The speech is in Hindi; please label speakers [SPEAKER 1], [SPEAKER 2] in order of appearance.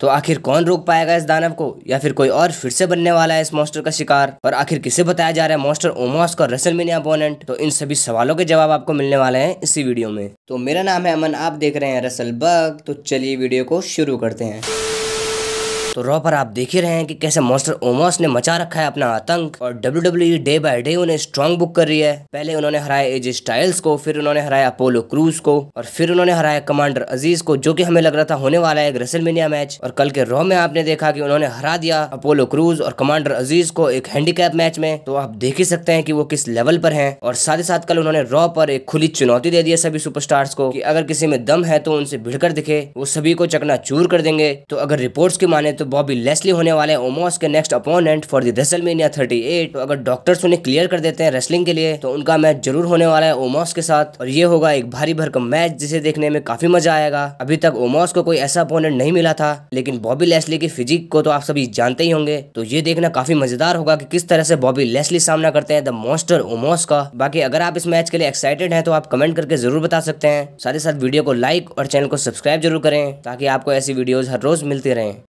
[SPEAKER 1] तो आखिर कौन रोक पाएगा इस दानव को या फिर कोई और फिर से बनने वाला है इस मॉन्स्टर का शिकार और आखिर किसे बताया जा रहा है मॉन्स्टर ओमोस का रेसलमेनिया अपोनेंट तो इन सभी सवालों के जवाब आपको मिलने वाले हैं इसी वीडियो में
[SPEAKER 2] तो मेरा नाम है अमन आप देख रहे हैं रसल बग तो चलिए वीडियो को शुरू करते हैं
[SPEAKER 1] तो रॉ पर आप देख ही रहे हैं कि कैसे मॉन्स्टर ओमोस ने मचा रखा है अपना आतंक और W W day by day उन्हें स्ट्रॉन्ग बुक कर रही है पहले उन्होंने हराया एजी स्टाइल्स को फिर उन्होंने हराया अपोलो क्रूज को और फिर उन्होंने हराया कमांडर अजीज को जो की हमें लग रहा था होने वाला है रेसलमेनिया मैच और कल के रॉ में आपने देखा की उन्होंने हरा दिया अपोलो क्रूज और कमांडर अजीज को एक हैंडीकैप मैच में तो आप देख ही सकते हैं की वो किस लेवल पर है और साथ ही साथ कल उन्होंने रॉ पर एक खुली चुनौती दे दिया सभी सुपरस्टार्स को कि अगर किसी में दम है तो उनसे भिड़कर दिखे वो सभी को चकना चूर कर देंगे तो अगर रिपोर्ट्स की माने तो बॉबी लेस्ली होने वाले हैं ओमोस के next opponent for mania thirty eight तो अगर डॉक्टर्स उन्हें क्लियर कर देते हैं रेसलिंग के लिए तो उनका मैच जरूर होने वाला है ओमोस के साथ और ये होगा एक भारी भरकम मैच जिसे देखने में काफी मजा आएगा अभी तक ओमोस को कोई ऐसा अपोनेंट नहीं मिला था लेकिन बॉबी लेस्ली की फिजिक को तो आप सभी जानते ही होंगे तो ये देखना काफी मजेदार होगा कि किस तरह से बॉबी लेस्ली सामना करते हैं द मोस्टर ओमोस का बाकी अगर आप इस मैच के लिए एक्साइटेड है तो आप कमेंट करके जरूर बता सकते हैं साथ ही साथ वीडियो को लाइक और चैनल को सब्सक्राइब जरूर करें ताकि आपको ऐसी वीडियोज हर रोज मिलती रहे